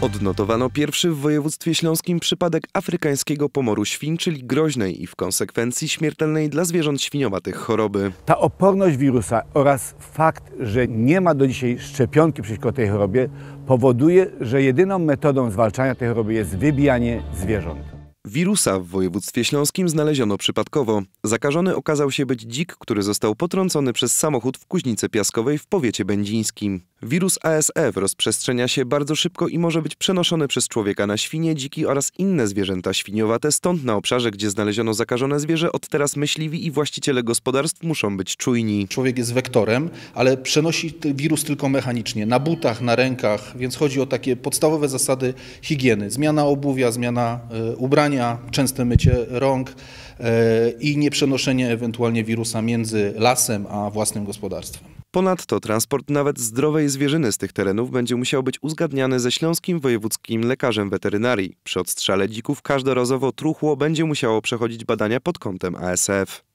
Odnotowano pierwszy w województwie śląskim przypadek afrykańskiego pomoru świń, czyli groźnej i w konsekwencji śmiertelnej dla zwierząt świniowatych choroby. Ta oporność wirusa oraz fakt, że nie ma do dzisiaj szczepionki przeciwko tej chorobie powoduje, że jedyną metodą zwalczania tej choroby jest wybijanie zwierząt. Wirusa w województwie śląskim znaleziono przypadkowo. Zakażony okazał się być dzik, który został potrącony przez samochód w Kuźnicy Piaskowej w powiecie będzińskim. Wirus ASF rozprzestrzenia się bardzo szybko i może być przenoszony przez człowieka na świnie, dziki oraz inne zwierzęta świniowate, stąd na obszarze, gdzie znaleziono zakażone zwierzę, od teraz myśliwi i właściciele gospodarstw muszą być czujni. Człowiek jest wektorem, ale przenosi wirus tylko mechanicznie, na butach, na rękach, więc chodzi o takie podstawowe zasady higieny. Zmiana obuwia, zmiana e, ubrania, częste mycie rąk e, i nieprzenoszenie ewentualnie wirusa między lasem a własnym gospodarstwem. Ponadto transport nawet zdrowej zwierzyny z tych terenów będzie musiał być uzgadniany ze śląskim wojewódzkim lekarzem weterynarii. Przy odstrzale dzików każdorazowo truchło będzie musiało przechodzić badania pod kątem ASF.